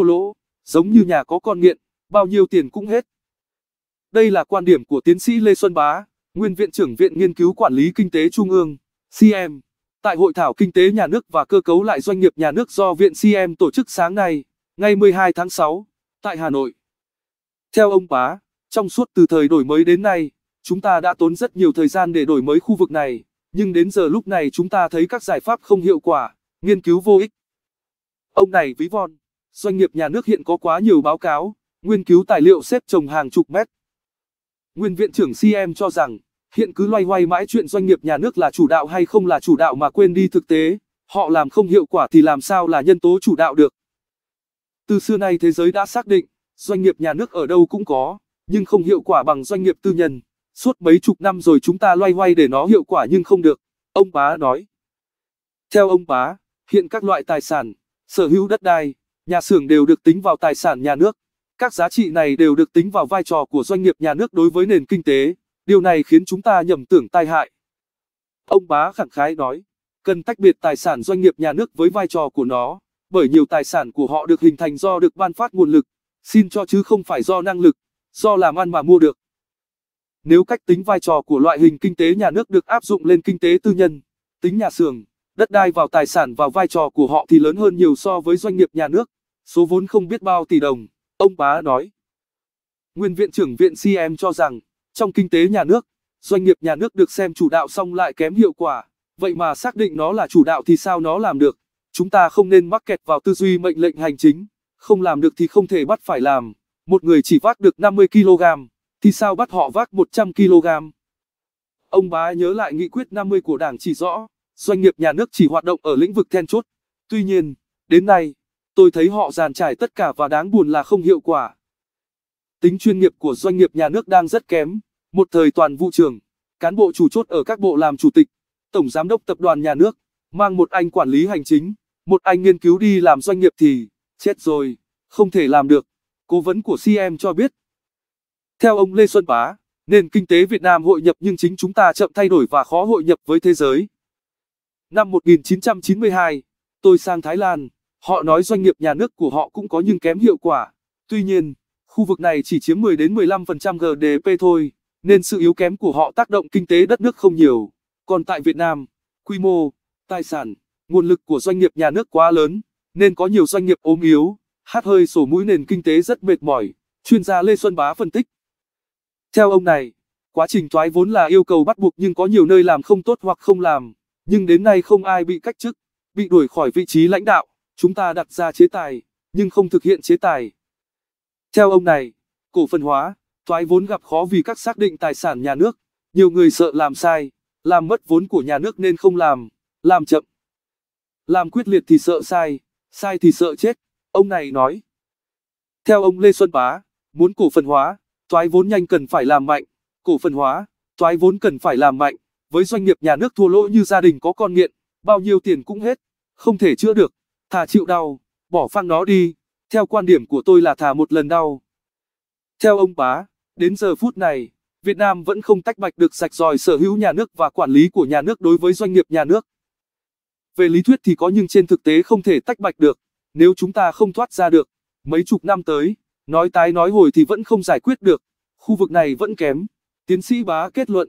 thua lỗ, giống như nhà có con nghiện, bao nhiêu tiền cũng hết. Đây là quan điểm của tiến sĩ Lê Xuân Bá, nguyên viện trưởng Viện Nghiên cứu Quản lý Kinh tế Trung ương, CM, tại hội thảo Kinh tế nhà nước và cơ cấu lại doanh nghiệp nhà nước do Viện CM tổ chức sáng nay, ngày 12 tháng 6, tại Hà Nội. Theo ông Bá, trong suốt từ thời đổi mới đến nay, chúng ta đã tốn rất nhiều thời gian để đổi mới khu vực này, nhưng đến giờ lúc này chúng ta thấy các giải pháp không hiệu quả, nghiên cứu vô ích. Ông này ví von, Doanh nghiệp nhà nước hiện có quá nhiều báo cáo, nghiên cứu tài liệu xếp chồng hàng chục mét. Nguyên viện trưởng CM cho rằng, hiện cứ loay hoay mãi chuyện doanh nghiệp nhà nước là chủ đạo hay không là chủ đạo mà quên đi thực tế, họ làm không hiệu quả thì làm sao là nhân tố chủ đạo được. Từ xưa nay thế giới đã xác định, doanh nghiệp nhà nước ở đâu cũng có, nhưng không hiệu quả bằng doanh nghiệp tư nhân. Suốt mấy chục năm rồi chúng ta loay hoay để nó hiệu quả nhưng không được, ông bá nói. Theo ông bá, hiện các loại tài sản, sở hữu đất đai, nhà xưởng đều được tính vào tài sản nhà nước. Các giá trị này đều được tính vào vai trò của doanh nghiệp nhà nước đối với nền kinh tế. Điều này khiến chúng ta nhầm tưởng tai hại. Ông Bá khẳng khái nói, cần tách biệt tài sản doanh nghiệp nhà nước với vai trò của nó, bởi nhiều tài sản của họ được hình thành do được ban phát nguồn lực, xin cho chứ không phải do năng lực, do làm ăn mà mua được. Nếu cách tính vai trò của loại hình kinh tế nhà nước được áp dụng lên kinh tế tư nhân, tính nhà xưởng, đất đai vào tài sản và vai trò của họ thì lớn hơn nhiều so với doanh nghiệp nhà nước. Số vốn không biết bao tỷ đồng, ông Bá nói. Nguyên viện trưởng viện CM cho rằng, trong kinh tế nhà nước, doanh nghiệp nhà nước được xem chủ đạo xong lại kém hiệu quả, vậy mà xác định nó là chủ đạo thì sao nó làm được? Chúng ta không nên mắc kẹt vào tư duy mệnh lệnh hành chính, không làm được thì không thể bắt phải làm. Một người chỉ vác được 50 kg, thì sao bắt họ vác 100 kg? Ông bá nhớ lại nghị quyết 50 của Đảng chỉ rõ, doanh nghiệp nhà nước chỉ hoạt động ở lĩnh vực then chốt. Tuy nhiên, đến nay, tôi thấy họ giàn trải tất cả và đáng buồn là không hiệu quả. Tính chuyên nghiệp của doanh nghiệp nhà nước đang rất kém, một thời toàn vụ trường, cán bộ chủ chốt ở các bộ làm chủ tịch, tổng giám đốc tập đoàn nhà nước, mang một anh quản lý hành chính, một anh nghiên cứu đi làm doanh nghiệp thì, chết rồi, không thể làm được, cố vấn của CM cho biết. Theo ông Lê Xuân Bá, nền kinh tế Việt Nam hội nhập nhưng chính chúng ta chậm thay đổi và khó hội nhập với thế giới. Năm 1992, tôi sang Thái Lan. Họ nói doanh nghiệp nhà nước của họ cũng có nhưng kém hiệu quả. Tuy nhiên, khu vực này chỉ chiếm 10 đến 15% GDP thôi, nên sự yếu kém của họ tác động kinh tế đất nước không nhiều. Còn tại Việt Nam, quy mô, tài sản, nguồn lực của doanh nghiệp nhà nước quá lớn, nên có nhiều doanh nghiệp ốm yếu, hát hơi sổ mũi nền kinh tế rất mệt mỏi, chuyên gia Lê Xuân Bá phân tích. Theo ông này, quá trình thoái vốn là yêu cầu bắt buộc nhưng có nhiều nơi làm không tốt hoặc không làm, nhưng đến nay không ai bị cách chức, bị đuổi khỏi vị trí lãnh đạo chúng ta đặt ra chế tài, nhưng không thực hiện chế tài. Theo ông này, cổ phần hóa, thoái vốn gặp khó vì các xác định tài sản nhà nước, nhiều người sợ làm sai, làm mất vốn của nhà nước nên không làm, làm chậm. Làm quyết liệt thì sợ sai, sai thì sợ chết, ông này nói. Theo ông Lê Xuân Bá, muốn cổ phần hóa, thoái vốn nhanh cần phải làm mạnh, cổ phần hóa, thoái vốn cần phải làm mạnh, với doanh nghiệp nhà nước thua lỗ như gia đình có con nghiện, bao nhiêu tiền cũng hết, không thể chữa được thà chịu đau, bỏ phăng nó đi, theo quan điểm của tôi là thà một lần đau. Theo ông Bá, đến giờ phút này, Việt Nam vẫn không tách bạch được sạch ròi sở hữu nhà nước và quản lý của nhà nước đối với doanh nghiệp nhà nước. Về lý thuyết thì có nhưng trên thực tế không thể tách bạch được, nếu chúng ta không thoát ra được, mấy chục năm tới, nói tái nói hồi thì vẫn không giải quyết được, khu vực này vẫn kém, tiến sĩ bá kết luận.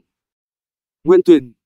Nguyễn Tuyền